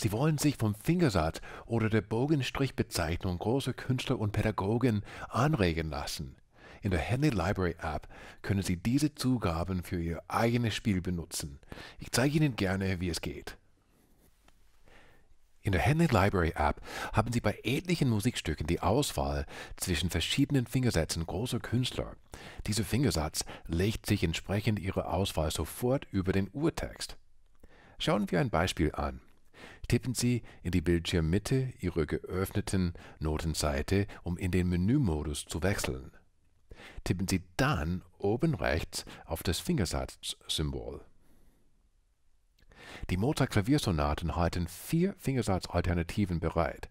Sie wollen sich vom Fingersatz oder der Bogenstrichbezeichnung großer Künstler und Pädagogen anregen lassen. In der Henley Library App können Sie diese Zugaben für Ihr eigenes Spiel benutzen. Ich zeige Ihnen gerne, wie es geht. In der Henley Library App haben Sie bei etlichen Musikstücken die Auswahl zwischen verschiedenen Fingersätzen großer Künstler. Dieser Fingersatz legt sich entsprechend Ihrer Auswahl sofort über den Urtext. Schauen wir ein Beispiel an tippen Sie in die Bildschirmmitte Ihrer geöffneten Notenseite, um in den Menümodus zu wechseln. Tippen Sie dann oben rechts auf das Fingersatzsymbol. Die Mozart-Klaviersonaten halten vier Fingersatzalternativen bereit.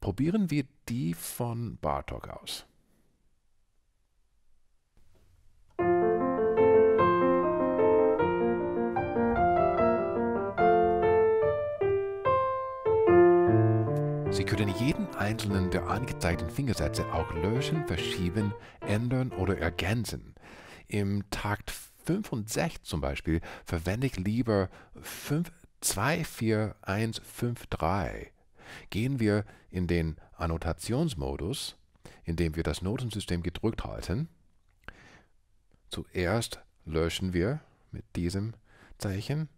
Probieren wir die von Bartok aus. Sie können jeden einzelnen der angezeigten Fingersätze auch löschen, verschieben, ändern oder ergänzen. Im Takt 5 und 6 zum Beispiel verwende ich lieber 5, 2, 4, 1, 5, 3. Gehen wir in den Annotationsmodus, indem wir das Notensystem gedrückt halten. Zuerst löschen wir mit diesem Zeichen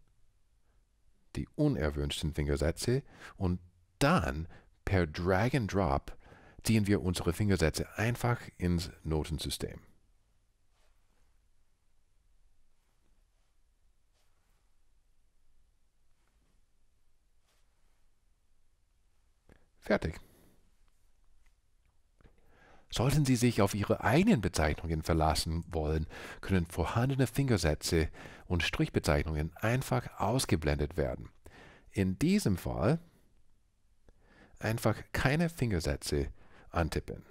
die unerwünschten Fingersätze und dann Per Drag and Drop ziehen wir unsere Fingersätze einfach ins Notensystem. Fertig. Sollten Sie sich auf Ihre eigenen Bezeichnungen verlassen wollen, können vorhandene Fingersätze und Strichbezeichnungen einfach ausgeblendet werden. In diesem Fall einfach keine Fingersätze antippen.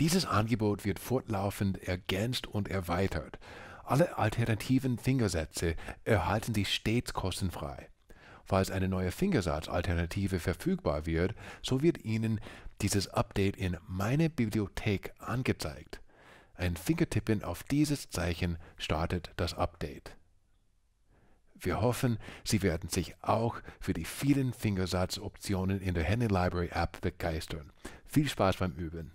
Dieses Angebot wird fortlaufend ergänzt und erweitert. Alle alternativen Fingersätze erhalten Sie stets kostenfrei. Falls eine neue Fingersatzalternative verfügbar wird, so wird Ihnen dieses Update in Meine Bibliothek angezeigt. Ein Fingertippen auf dieses Zeichen startet das Update. Wir hoffen, Sie werden sich auch für die vielen Fingersatzoptionen in der Handy Library App begeistern. Viel Spaß beim Üben!